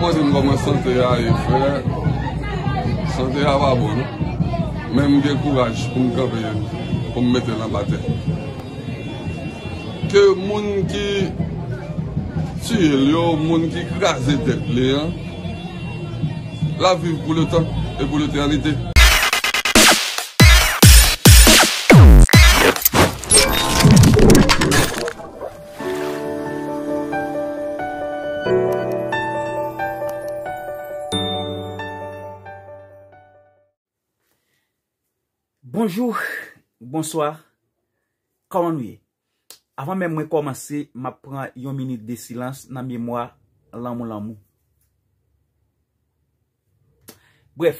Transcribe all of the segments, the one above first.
Mwen jen koman sante a ye fè, sante a wabon, men mwen gen kouraj pou m kabeye, pou m mette lan ba tè. Ke moun ki tsyè liyo, moun ki krasè tè ple, la viv pou le tan e pou le tè anite. Bonjou, bonsoir, koman nou ye? Avan men mwen komanse, ma pran yon minute de silans nan mèmoa Lamu Lamu. Bref,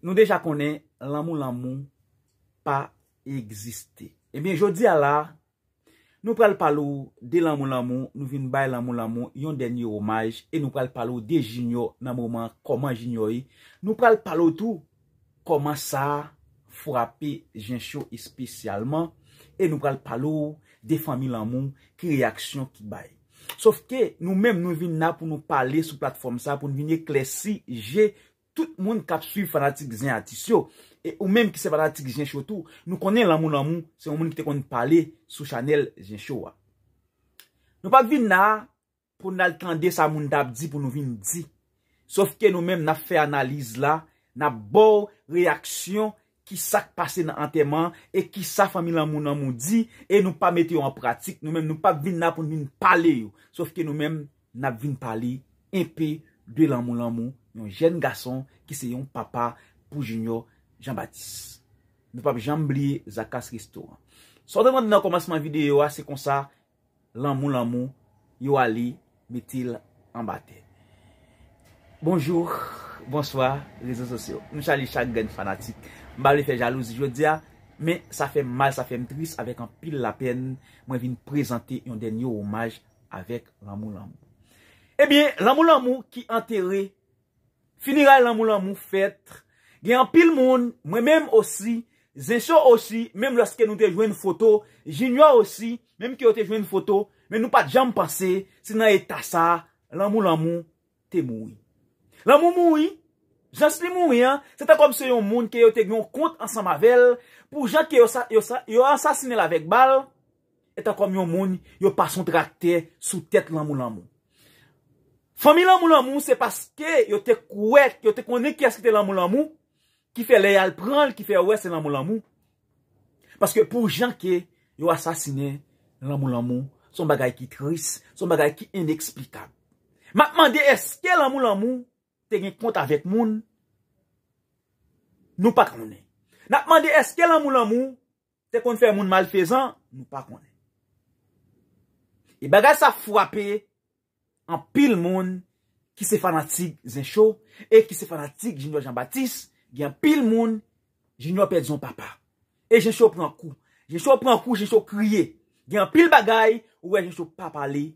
nou deja konen Lamu Lamu pa egziste. E eh ben, jodi ala, nou pral palou de Lamu Lamu, nou vin bay Lamu Lamu yon denye omaj e nou pral palou de jinyo nan mouman koman jinyo e. Nou pral palou tou. Koman sa fwrapi jensyo espesyalman E nou pral palou de fami lan moun ki reaksyon ki bay Sof ke nou men nou vin na pou nou pale sou platform sa Pou nou vin eklesi, je, tout moun kap su fanatik zin atisyo E ou men ki se fanatik jensyo tou Nou konen lan moun lan moun se moun ki te konen pale sou chanel jensyo wa Nou pak vin na pou nou al kande sa moun dabdi pou nou vin di Sof ke nou men na fe analize la Na bo reaksyon ki sak pase nan anterman E ki sa fami lan moun nan moun di E nou pa met yo an pratik Nou men nou pa vin nan pou nin pale yo Sof ke nou men nan vin pale Enpe de lan moun lan moun Yon jen gason ki se yon papa Pou jinyo Jean-Baptiste Nou pa jambli zakas risto So deman nan komasman videyo Se kon sa lan moun lan moun Yo ali metil An bate Bonjour Bonsoir, rezon sosyo, nou chali chak gen fanatik Mbale fe jalouzi jodia, men sa fe mmal, sa fe mtris Avek an pil la pen, mwen vin prezante yon denyo omaj Avek l'amou l'amou Ebyen, eh l'amou l'amou ki enterre Finira l'amou l'amou fet Gen an pil moun, mwen menm osi Zesho osi, menm laske nou te jwen foto Jinywa osi, menm ke yo te jwen foto Menm nou pa djam pase, sinan e tasa L'amou l'amou, te moui La mou mou yi, jans li mou yi an, se ta kom se yon moun ke yo te gnon kont ansan mavel, pou jan ke yo ansasine la vek bal, e ta kom yon moun yo pason trakte sou tet la mou la mou. Fomi la mou la mou se paske yo te kouet, yo te konek ki aske te la mou la mou, ki fe le al pran, ki fe we se la mou la mou. Paske pou jan ke yo ansasine la mou la mou, son bagay ki tris, son bagay ki ineksplikab. Mat mande eske la mou la mou, te gen kont avet moun, nou pa konen. Na pman de eske lan moun lan moun, te kon fè moun malfezan, nou pa konen. E bagay sa fwapè, an pil moun, ki se fanatik zin chou, e ki se fanatik jino jan batis, gen pil moun, jino apèd zon papa. E jen chou pren kou, jen chou pren kou, jen chou kriye, gen pil bagay, ou e jen chou pa pali,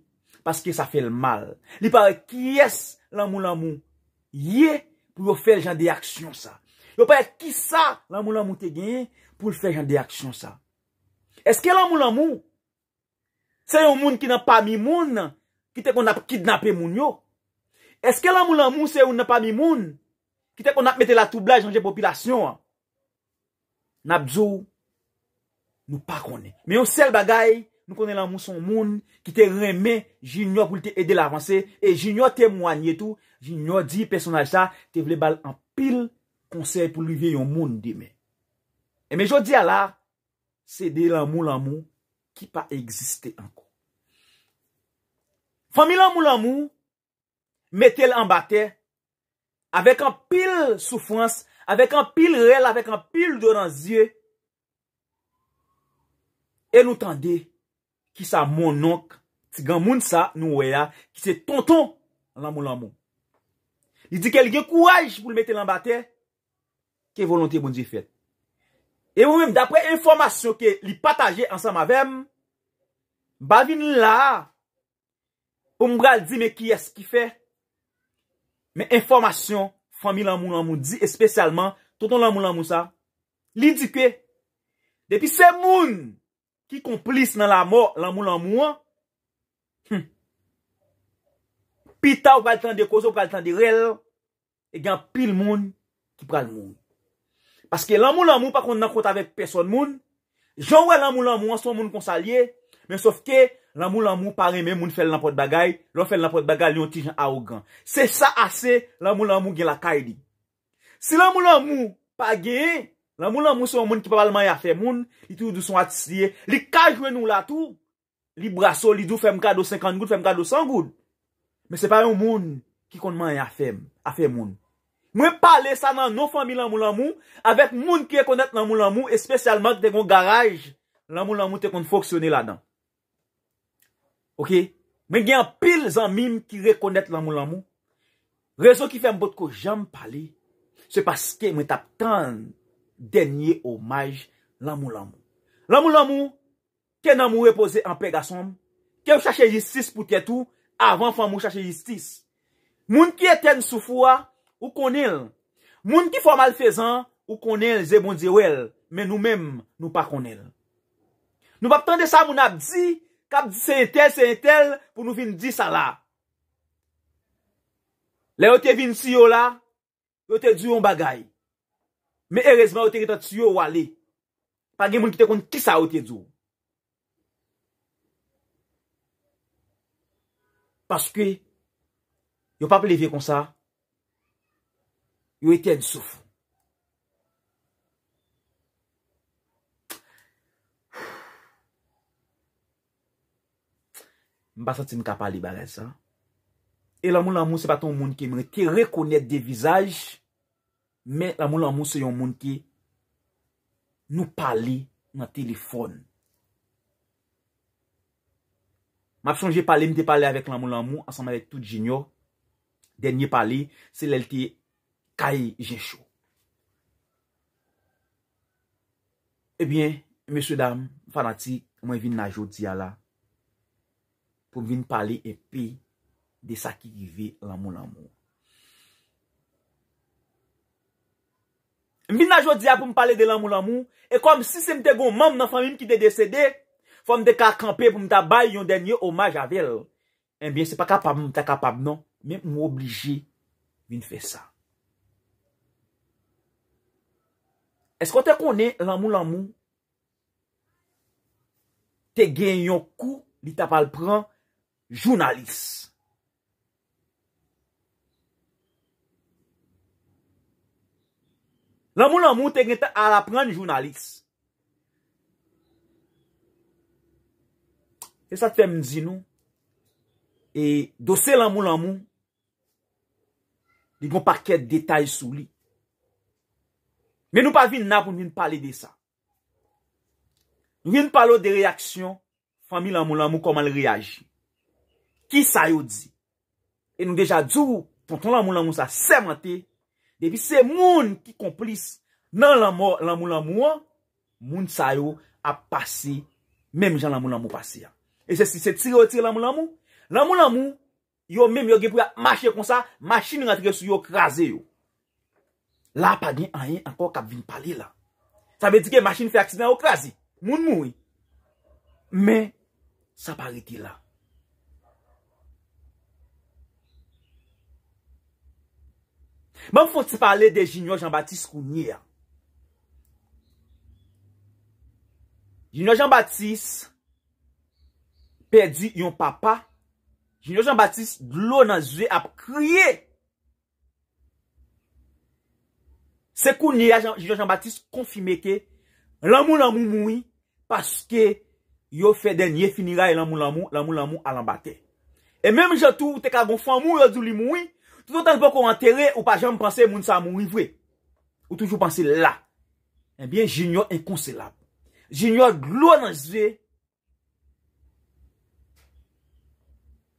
paske sa fè l mal. Li pare kyes lan moun lan moun, Ye pou yo fè jan de aksyon sa. Yo pa et ki sa lanmou lanmou te genye pou fè jan de aksyon sa. Eske lanmou lanmou? Se yon moun ki nan pa mi moun, ki te kon ap kid napè moun yo. Eske lanmou lanmou se yon nan pa mi moun, ki te kon ap mette la toublaj janje popilasyon. Nabzou, nou pa konen. Me yon sel bagay, Nou konen la mou son moun ki te reme, jinyo pou te ede la vansè, e jinyo temwany etou, jinyo di personaj sa, te vle bal an pil konsey pou li ve yon moun di me. E me jodi ala, se de la mou la mou ki pa egziste anko. Fami la mou la mou, metel anbate, avek an pil soufrans, avek an pil rel, avek an pil doran zye, el nou tende, ki sa moun nounk, ti gan moun sa nou weya, ki se tonton lan moun lan moun. Li di ke li gen kouaj pou li mette lan bate, ke volantye moun di fet. E wim, dapre informasyon ke li pataje ansa mavem, bavin la, ombra li di me ki eski fe, me informasyon, fami lan moun lan moun, di espesyalman, tonton lan moun lan moun sa, li di ke, depi se moun, Ki komplis nan la mor, la mou la mou an, hm. Pita ou kal tan de kozo, ou kal tan de rel, E gen pil moun ki pral moun. Paske la mou la mou pa kont nan kont ave person moun, Jouwe la mou la mou an, son moun konsalye, Men sofke, la mou la mou pari men moun fel nampot bagay, Lo fel nampot bagay, li yon ti jen a ou gran. Se sa ase, la mou la mou gen la kay di. Se la mou la mou pa geye, Lan moun lan moun se yon moun ki pa pal man ya fe moun, li tou douson atis diye, li kajwen nou la tou, li brasol, li dou fem kado 50 goud, fem kado 100 goud. Men se pa yon moun ki kon man ya fe moun. Mwen pale sa nan nou fami lan moun lan moun, avet moun ki rekonet lan moun lan moun, espesyalman ki te kon garaj, lan moun lan moun te kon foksyone la dan. Ok? Men gen pil zan mim ki rekonet lan moun lan moun. Rezo ki fem bot ko jan pale, se paske men tap tante, denye omaj lanmou-lanmou. Lanmou-lanmou, ke nanmou repose anpega som, ke ou chache jistis pou tete ou, avan fwa mou chache jistis. Moun ki eten soufou a, ou konel. Moun ki fwa malfezan, ou konel ze bon di wel, men nou mem nou pa konel. Nou wap tande sa moun ap di, kap di se entel, se entel, pou nou vin di sa la. Le yo te vin si yo la, yo te di yon bagay. Men erezman ou te rita ti yo wale, pa gen moun ki te kon ti sa ou te dzo. Paske, yo pa pleve kon sa, yo e ten soufou. M basa ti m kapalibare sa. E la moun la moun se pa ton moun ki mre ti rekonet de vizaj Men, l'amou l'amou se yon moun ki nou pali nan telefon. Ma psonje pali, mte pali avèk l'amou l'amou, ansanman vèk tout jinyo. Denye pali, se lèl te kaye jencho. Ebyen, eh mese dam, fanati, mwen vin na jodi ala pou vin pali epi de sa ki givè l'amou l'amou. Mbina jwa diya pou m pale de lammou lammou, e kom si se mte goun mam nan famim ki de desede, fam de kakampe pou m tabay yon denye omaj avèl, e mbien se pa kapab m te kapab nan, mbien m ou obligi vin fè sa. Eskote konen lammou lammou, te gen yon kou bi tapal pran jounalis. Lanmou lanmou te gen te a la pran jounalist. E sa tem zinou. E dosè lanmou lanmou. Di bon paket detay sou li. Men nou pa vin nan pou vin pali de sa. Vin palo de reaksyon. Fami lanmou lanmou koman reagi. Ki sa yo di. E nou deja djou. Pouton lanmou lanmou sa semente. Debi se moun ki komplis nan la moun la mou an, moun sa yo ap pasi mem jan la moun la mou pasi an. E se si se tire yo tire la moun la mou, la moun la mou yo mem yo ge pou ya mache kon sa, machine yon atire sou yo krasi yo. La pa gen an yon ankon kap vin pali la. Sa me di gen machine fe aksid nan yo krasi, moun mou yon. Men sa pari ti la. Mam foti pale de Jinyo Jean-Baptiste kou nyia. Jinyo Jean-Baptiste perdi yon papa. Jinyo Jean-Baptiste glou nan zwe ap kriye. Se kou nyia Jinyo Jean-Baptiste konfime ke lammou lammou moui paske yo fede nye finiga e lammou lammou lammou lammou alambate. E mem jatou te ka gonfamou yo duli moui Tou tou tan pou kou anterè ou pa jèm panse moun sa moun vwe. Ou toujou panse la. Ebyen eh jen yo inkonselab. Jen yo glou nan jizve.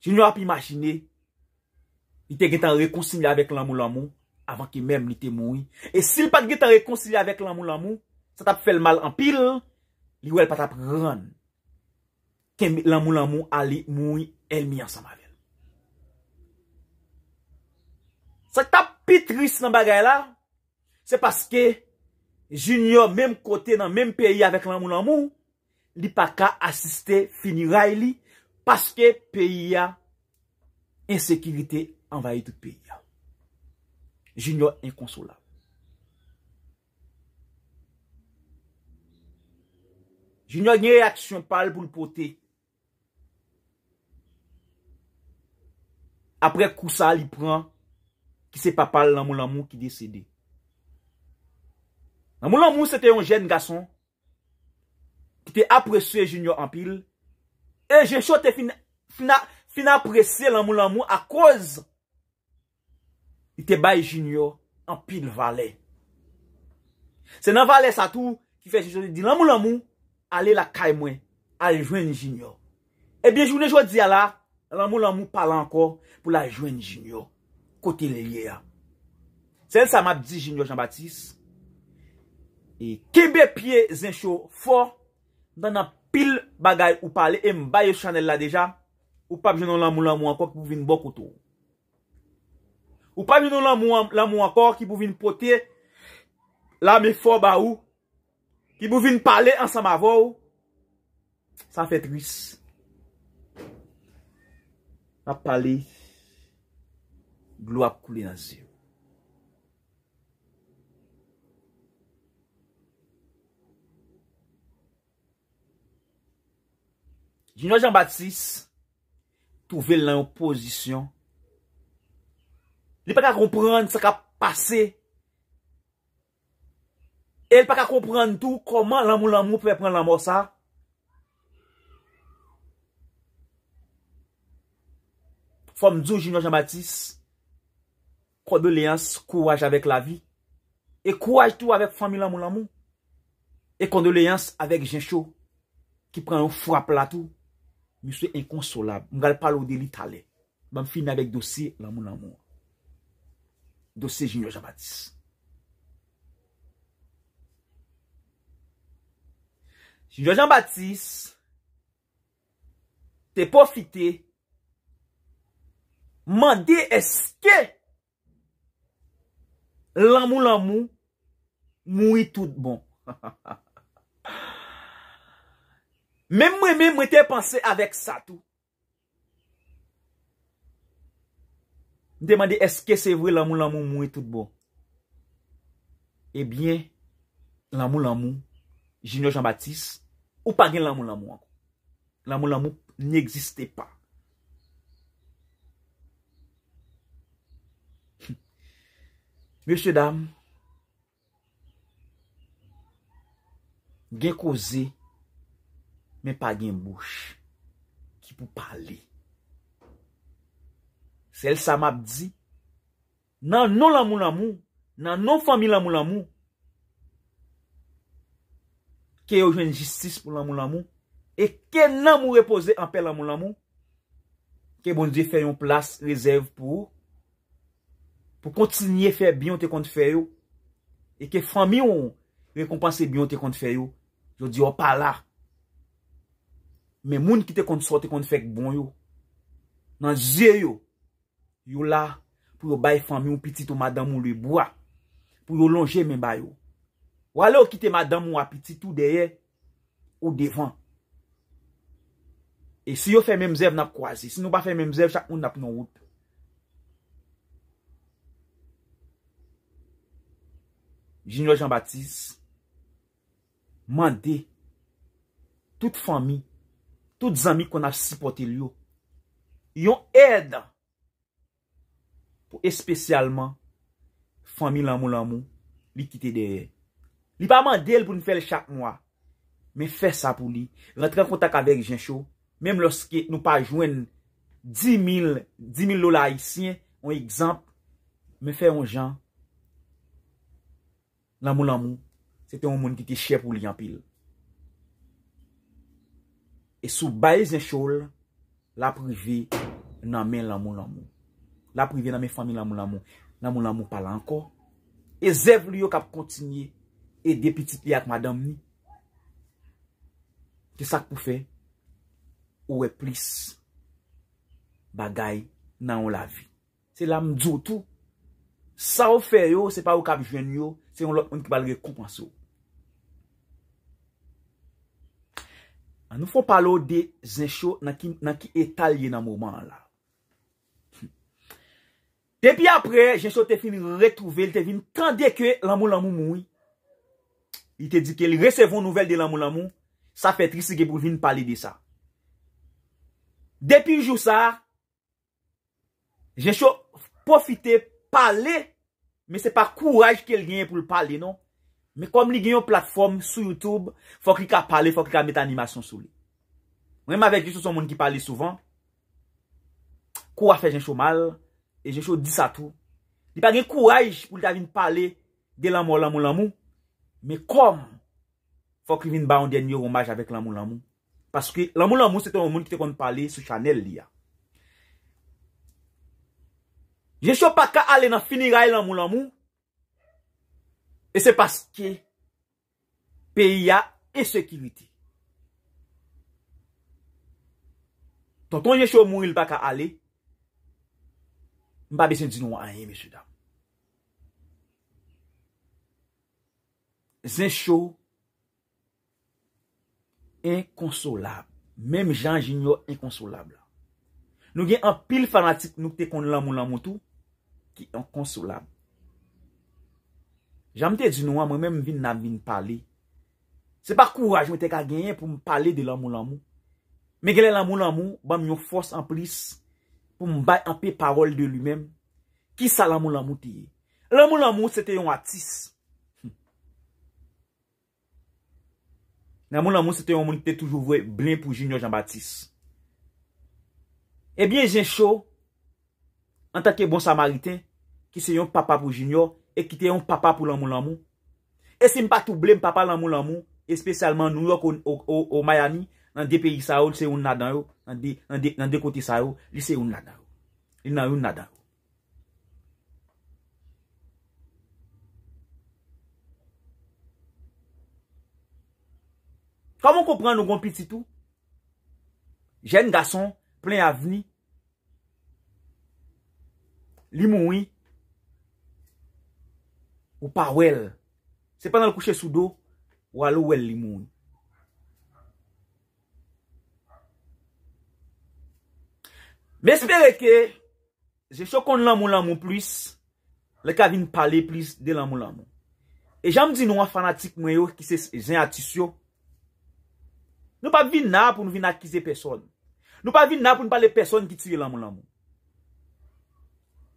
Jen yo ap imagine. Nite gen tan rekonsile avèk lan moun lan moun. Avan ki mèm nite moun. E sil pat gen tan rekonsile avèk lan moun lan moun. Sa tap fèl mal an pil. Li ou el pat ap ran. Ken lan moun lan moun ali moun el mi ansam avèk. Se ta pitris nan bagay la, se paske, junior menm kote nan menm peyi avèk nan moun nan moun, li pa ka asiste fini ray li, paske peyi ya, ensekiritè anvay di peyi ya. Junior en konsola. Junior nye reaksyon pal pou l'potè. Apre kousa li pran, Ki se pa pal la mou la mou ki desede. La mou la mou se te yon jen gason. Ki te apresye jen yo an pil. E jen chote fin apresye la mou la mou. A koz. Ki te bay jen yo an pil vale. Se nan vale sa tou. Ki fe jen chote di la mou la mou. Ale la kay mwen. Ale jwen jen yo. E bin jounen jwa di ala. La mou la mou pala anko. Pou la jwen jen yo. Kote liye ya. Se el sa map dijin yo Jean-Baptiste. E kebe pie zensho fo. Dan ap pil bagay ou pale. E mbayo chanel la deja. Ou pap jenon lan mou lan mou akor. Ki pou vin bokoutou. Ou pap jenon lan mou lan mou akor. Ki pou vin pote. La me fo ba ou. Ki pou vin pale ansa ma vo ou. Sa fe tris. A pale. A pale. glo ap koule nan zi ou. Jouniou Jean-Baptiste touvel nan yon posisyon. Li pa ka komprende sa ka pase. El pa ka komprende tou koman l'amou l'amou pouwe prenen l'amou sa. Fom djou Jouniou Jean-Baptiste kondoleans, kouwaj avèk la vi, e kouwaj tou avèk fami la moun la moun, e kondoleans avèk jencho, ki pren yon fwa platou, mi sou inkonsolab, mga l palo de li tale, mba m fin avèk dosi la moun la moun. Dosi Joujian Batis. Joujian Batis, te pofite, mande eske, Lamou lamou, mou yi tout bon. Men mwen men mwen te panse avèk sa tou. Demande eske se vwe lamou lamou mou yi tout bon. Ebyen, eh lamou lamou, jinyo Jean-Baptiste, ou pa gen lamou lamou akou. Lamou lamou n'existe pa. Monsye dam, gen koze men pa gen mbouche ki pou pale. Sel sa map di, nan non la moun la moun, nan non fami la moun la moun, ke yo jwen jistis pou la moun la moun, e ke nan moun repose apel la moun la moun, ke bon di fe yon plas rezerv pou ou, pou kontinye fè bion te kont fè yo, e ke fami yo yo enkompansè bion te kont fè yo, yo di yo pa la, men moun ki te kont sò te kont fèk bon yo, nan zè yo, yo la pou yo baye fami yo piti tou madan moun le bwa, pou yo longe men baye yo, wale yo kite madan moun apiti tou deyè, ou devan, e si yo fè men mzev nan kwa zi, si nou ba fè men mzev chak un nan pou nou oute, Jinyo Jean-Baptiste mande tout fami, tout zami kon a sipote li yo. Yon ed pou espesyalman fami lanmou lanmou li kite dere. Li pa mande el pou nou fe le chak mwa. Men fe sa pou li. Lantre kontak avek jencho. Mem loske nou pa jwen 10.000 lola isyen. Un ekzamp, men fe yon jan. La moun la moun, se te yon moun ki te chep ou li yon pil. E sou bayez en choul, la privi nan men la moun la moun. La privi nan men fami la moun la moun, la moun la moun pala anko. E zev li yo kap kontinye, e depitipi ak madam ni. Te sak pou fe, ou e plis bagay nan yon la vi. Se la mdjotou. Sa ou fe yo, se pa ou kab jwen yo, se yon lò, yon kibal re koupan sou. An nou fò palo de zè chò nan ki etalye nan mouman la. Depi apre, jè chò te finit retrouve, lè te finit, kandè kwe l'amou l'amou moui, lè te dike, lè resevon nouvel de l'amou l'amou, sa fè trisi ge pou vin pali de sa. Depi jou sa, jè chò profite pou pale, men se pa kouraj ke l genye pou l pale, non? Men kom li genye yon platform sou YouTube fok li ka pale, fok li ka met animasyon sou li. Mwen m avek di sou son moun ki pale souvan, kou a fe jen chou mal, e jen chou disa tou. Li pa gen kouraj pou l ta vin pale de l amou, l amou, l amou, men kom fok li vin ba yon denye yon maj avek l amou, l amou, paske l amou, l amou se te yon moun ki te kon pale sou chanel li ya. Jechou pa ka ale nan finiray lan moun lan moun. E se paske peyi ya e sekimite. Tonton jechou moun il pa ka ale, mba besen di nou anye, mese dap. Zen chou inkonsolab. Mem jan jinyo inkonsolab la. Nou gen an pil fanatik nou kte kon lan moun lan moun tou, ki an konsolab. Jam te di nou an, mwen mèm vin nan vin pale. Se pa kouaj, mwen te ka genyen pou mwen pale de l'amou l'amou. Mè gèle l'amou l'amou, ban mwen yon fos an plis, pou mwen bay an pe parol de l'u mèm. Ki sa l'amou l'amou te ye? L'amou l'amou se te yon atis. Hm. L'amou l'amou se te yon mwen te toujou vwe, blin pou junior jambatis. E eh bie jen chou, an ta ke bon samaritè, Ki se yon papa pou jinyor E ki te yon papa pou lammou lammou E se mpa toublem papa lammou lammou Espesyalman nou yok ou mayani Nan de peyi sa ou, li se yon nadarou Nan de kote sa ou, li se yon nadarou Li nan yon nadarou Kamon kompran nou gompit si tou Jen gason, plen avni Li mouni Ou pa wèl. Se pa nan l kouche sou do, wèl ou wèl li moun. Mè espere ke, jè chokon l amon l amon plis, lè ka vin pale plis de l amon l amon. E jèm di nou an fanatik mwen yo ki se zèn atisyon. Nou pa vin na pou nou vin akize peson. Nou pa vin na pou nou pale peson ki tiye l amon l amon.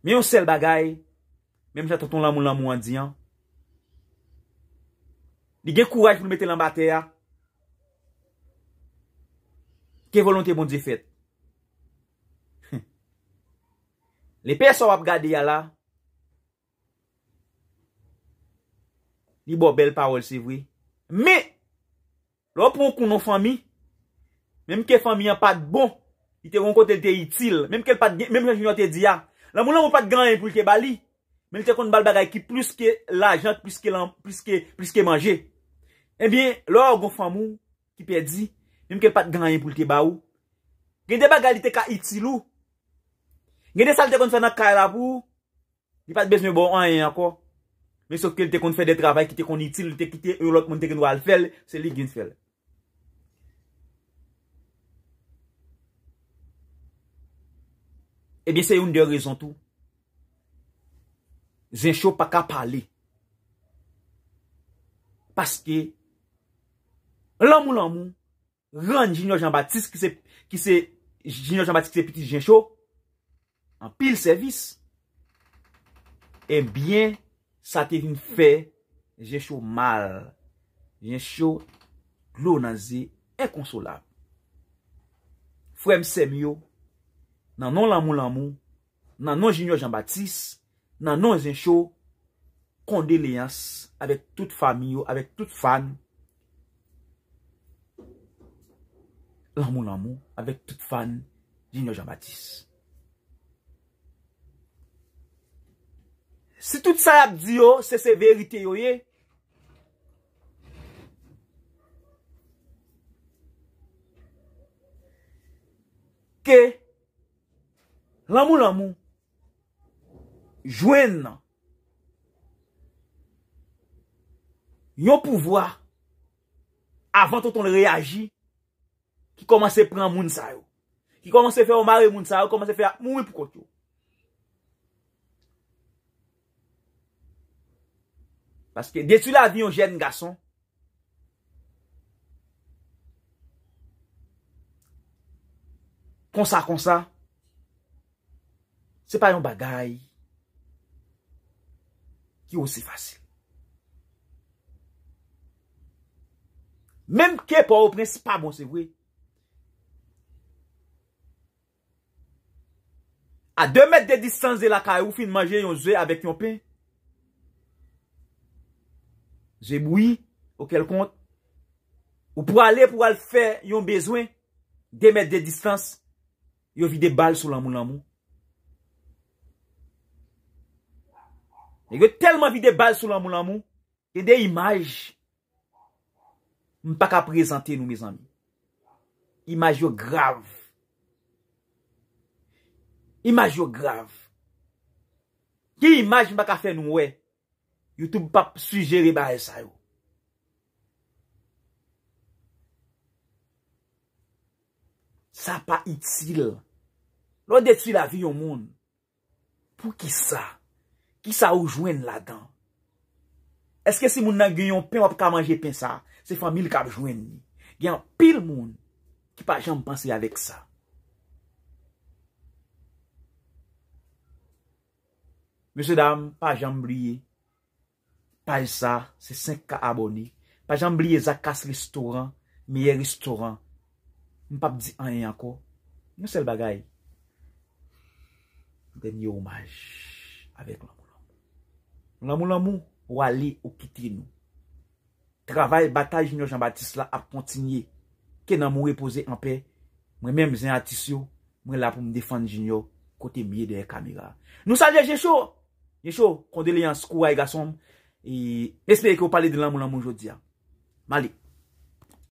Mè yon sel bagay, Mem sa taton la moun la moun an diyan. Di gen kouraj pou nou mette lan ba te ya. Ke volante bon di fet? Le pe sa wap gade ya la. Li bo bel parol se vwe. Me! Lò pou nou konon fami. Mem ke fami an pat bon. Ki te ron kote te itil. Mem sa joun yo te diya. La moun la moun pat gran yon pou lte bali. men li te kon bal bagay ki plus ke la jant, plus ke manje. Ebyen, lor gon famou ki pe di, jenm ke pat ganyen pou li te ba ou, gen de bagay li te ka iti lou, gen de bon sal te kon fè nan kaya la pou, li pat bezne bon anyen anko, men soke li te kon fè de travay ki te kon iti, li te kite ou lòk moun te gen wale fèl, se li gen fèl. Ebyen, se yon de rezon tou, jen chou pa ka pale. Paske, lamou lamou, ran jen chou Jean-Baptiste ki se, jen chou Jean-Baptiste ki se piti jen chou, an pil servis, e eh bien, sa te vin fe, jen chou mal, jen chou, glou nan zi, e konsolab. Fwem sem yo, nan nou lamou lamou, nan nou jen chou Jean-Baptiste, dans nos échos, condoléances avec toute famille, avec toute toute fan, l'amour l'amour, avec toute fan, Jinyo Jean-Baptiste. Si tout ça a dit, c'est la vérité, Que yo l'amour l'amour. Jwen nan. Yon pouvoi. Avant ton ton reagi. Ki komanse pren moun sa yo. Ki komanse fe omare moun sa yo. Komanse fe moun poukot yo. Paske detu la di yon jen gason. Konsa konsa. Se pa yon bagay. yo se fasil. Mem ke po ou prensi pa bon se vwe. A de met de distanse de la ka, yo fin manje yon zwe avèk yon pen. Zwe moui, ou kel kont, ou pou ale pou al fè, yon bezwen, de met de distanse, yo vi de bal sou lan moun lan moun. E yo telman vide bal sou lan moun lan moun E de imaj M pa ka prezante nou mizan mi Imaj yo grav Imaj yo grav Ki imaj m pa ka fe nou we Youtube pa sujere ba e sayo Sa pa itil Lo detu la vi yon moun Pou ki sa Sa Ki sa ou jwen la dan? Eske si moun nan gwen yon pen wap ka manje pen sa? Se famil kap jwen mi? Gyan pil moun ki pa jen mpansi avek sa. Mese dam, pa jen mbriye. Paj e sa, se 5 ka aboni. Pa jen mbriye zakas restoran. Meye restoran. Mpa bzi an yanko. Mse l bagay. Den yomaj avek wak. nanmou nanmou wali ou kiti nou. Travay batay jinyo Jean-Baptiste la ap kontinye, ke nanmou repose anpe, mwen men mizen a tisyou, mwen la pou mdefande jinyo kote bie de e kamiga. Nou saje jesho, jesho konde li yanskou wa e gasom, e mespere ki w pale di nanmou nanmou jodia. Malik.